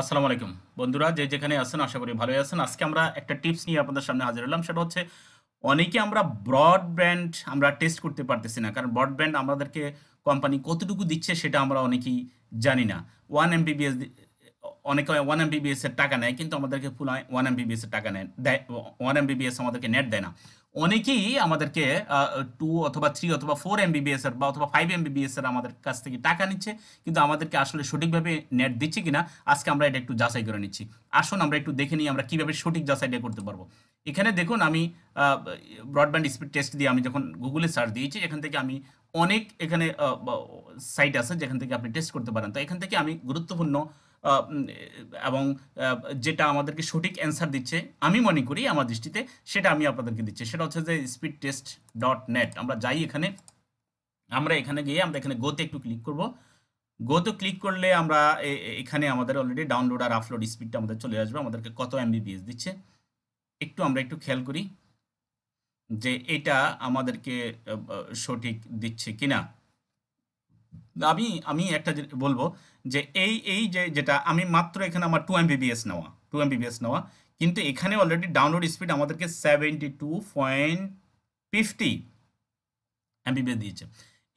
আসসালামু আলাইকুম বন্ধুরা যে যেখানে আছেন আশা করি ভালোই আছেন আজকে আমরা একটা টিপস নিয়ে আপনাদের সামনে হাজির হলাম সেটা হচ্ছে অনেকে আমরা ব্রডব্যান্ড আমরা টেস্ট করতে পারতেছি না কারণ ব্রডব্যান্ড আমাদেরকে কোম্পানি কতটুকু দিচ্ছে সেটা আমরা অনেকেই জানি না ওয়ান এমবিবিএস অনেকে ওয়ান এমবিবিএস এর টাকা নেয় কিন্তু আমাদেরকে ফুল ওয়ান এমবিবিএস এর টাকা নেয় দেয় ওয়ান এমবিবিএস আমাদেরকে নেট দেয় না অনেকেই আমাদেরকে টু অথবা থ্রি অথবা ফোর এমবিবিএস এর বা অথবা ফাইভ এমবিবিএস এর আমাদের কাছ থেকে টাকা নিচ্ছে কিন্তু আমাদেরকে আসলে সঠিকভাবে নেট দিচ্ছে কিনা আজকে আমরা এটা একটু যাচাই করে নিচ্ছি আসুন আমরা একটু দেখে নিই আমরা কীভাবে সঠিক যাচাইটা করতে পারবো এখানে দেখুন আমি ব্রডব্যান্ড স্পিড টেস্ট দিয়ে আমি যখন গুগলে সার্চ দিয়েছি এখান থেকে আমি অনেক এখানে সাইট আছে যেখান থেকে আপনি টেস্ট করতে পারেন তো এখান থেকে আমি গুরুত্বপূর্ণ এবং যেটা আমাদেরকে সঠিক অ্যান্সার দিচ্ছে আমি মনে করি আমার দৃষ্টিতে সেটা আমি আপনাদেরকে দিচ্ছি সেটা হচ্ছে যে স্পিড টেস্ট ডট নেট আমরা যাই এখানে আমরা এখানে গিয়ে আমরা এখানে গোতে একটু ক্লিক করব গোতে ক্লিক করলে আমরা এখানে আমাদের অলরেডি ডাউনলোড আর আপলোড স্পিডটা আমাদের চলে আসবে আমাদেরকে কত এমবিবিএস দিচ্ছে একটু আমরা একটু খেয়াল করি যে এটা আমাদেরকে সঠিক দিচ্ছে কিনা আমি আমি একটা বলবো যে এই এই যে যেটা আমি মাত্র এখানে আমার টু এমবিবিএস নেওয়া টু এমবিবিএস নেওয়া কিন্তু এখানে অলরেডি ডাউনলোড স্পিড আমাদেরকে seventy two point fifty Mbps দিয়েছে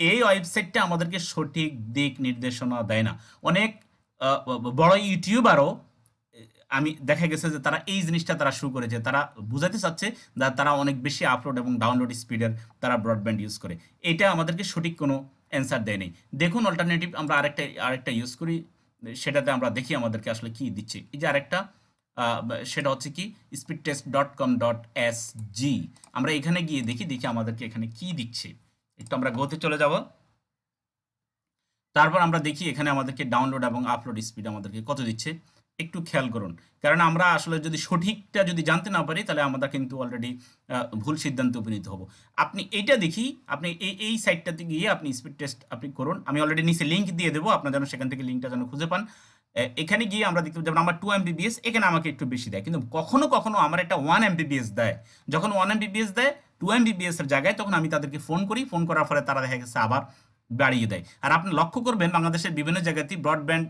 এই ওয়েবসাইটটা আমাদেরকে সঠিক দিক নির্দেশনা দেয় না অনেক বড় ইউটিউবারও আমি দেখা গেছে যে তারা এই জিনিসটা তারা শুরু করেছে তারা বুঝাতে চাচ্ছে যা তারা অনেক বেশি আপলোড এবং ডাউনলোড স্পিডের তারা ব্রডব্যান্ড ইউজ করে এটা আমাদেরকে সঠিক কোনো অ্যান্সার দেয়নি দেখুন অল্টারনেটিভ আমরা আরেকটা আরেকটা ইউজ করি সেটাতে আমরা দেখি আমাদেরকে আসলে কি দিচ্ছে এই যে আরেকটা সেটা হচ্ছে কি speed test dot com dot S G আমরা এখানে গিয়ে দেখি দেখি আমাদেরকে এখানে কি দিচ্ছে একটু আমরা গোতে চলে যাব তারপর আমরা দেখি এখানে আমাদেরকে ডাউনলোড এবং আপলোড স্পিড আমাদেরকে কত দিচ্ছে একটু খেয়াল করুন কারণ আমরা আসলে যদি সঠিকটা যদি জানতে না পারি তাহলে আমরা কিন্তু অলরেডি ভুল সিদ্ধান্তে উপনীত হব আপনি এইটা দেখি আপনি এই এই সাইটটাতে গিয়ে আপনি স্পিড টেস্ট আপনি করুন আমি অলরেডি নিচে লিঙ্ক দিয়ে দেবো আপনার যেন সেখান থেকে লিঙ্কটা যেন খুঁজে পান এখানে গিয়ে আমরা দেখতে যেমন আমার টু এমবিবিএস এখানে আমাকে একটু বেশি দেয় কিন্তু কখনো কখনো আমার একটা ওয়ান এমবিবিএস দেয় যখন ওয়ান এমবিবিএস দেয় টু এমবিবিএস এর জায়গায় তখন আমি তাদেরকে ফোন করি ফোন করার ফলে তারা দেখা গেছে আবার বাড়িয়ে দেয় আর আপনি লক্ষ্য করবেন বাংলাদেশের বিভিন্ন জায়গাতে ব্রডব্যান্ড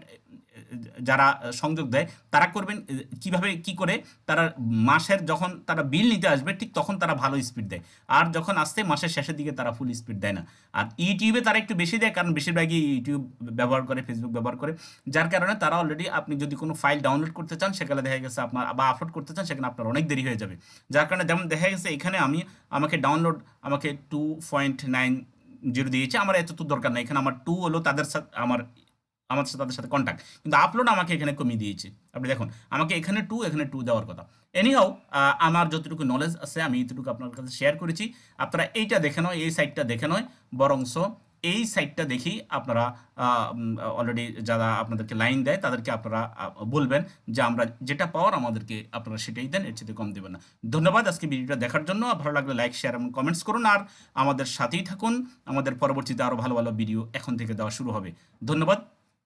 যারা সংযোগ দেয় তারা করবেন কিভাবে কি করে তারা মাসের যখন তারা বিল নিতে আসবে ঠিক তখন তারা ভালো স্পিড দেয় আর যখন আসতে মাসের শেষের দিকে তারা ফুল স্পিড দেয় না আর ইউটিউবে তারা একটু বেশি দেয় কারণ বেশিরভাগই ইউটিউব ব্যবহার করে ফেসবুক ব্যবহার করে যার কারণে তারা অলরেডি আপনি যদি কোনো ফাইল ডাউনলোড করতে চান সেখানে দেখা গেছে আপনার বা আপলোড করতে চান সেখানে আপনার অনেক দেরি হয়ে যাবে যার কারণে যেমন দেখা গেছে এখানে আমি আমাকে ডাউনলোড আমাকে টু পয়েন্ট নাইন জিরো দিয়েছে আমার এত তো দরকার নাই এখানে আমার টু হলো তাদের সাথে আমার আমার সাথে তাদের সাথে কন্ট্যাক্ট কিন্তু আপলোড আমাকে এখানে কমিয়ে দিয়েছে আপনি দেখুন আমাকে এখানে টু এখানে টু দেওয়ার কথা এনি হাউ আমার যতটুকু নলেজ আছে আমি এইটুকু আপনার কাছে শেয়ার করেছি আপনারা এইটা দেখে নয় এই সাইটটা দেখে নয় বরংশ এই সাইটটা দেখি আপনারা অলরেডি যারা আপনাদেরকে লাইন দেয় তাদেরকে আপনারা বলবেন যে আমরা যেটা পাওয়ার আমাদেরকে আপনারা সেটাই দেন এর চেয়ে কম দেবেন না ধন্যবাদ আজকে ভিডিওটা দেখার জন্য ভালো লাগলে লাইক শেয়ার এবং কমেন্টস করুন আর আমাদের সাথেই থাকুন আমাদের পরবর্তীতে আরও ভালো ভালো ভিডিও এখন থেকে দেওয়া শুরু হবে ধন্যবাদ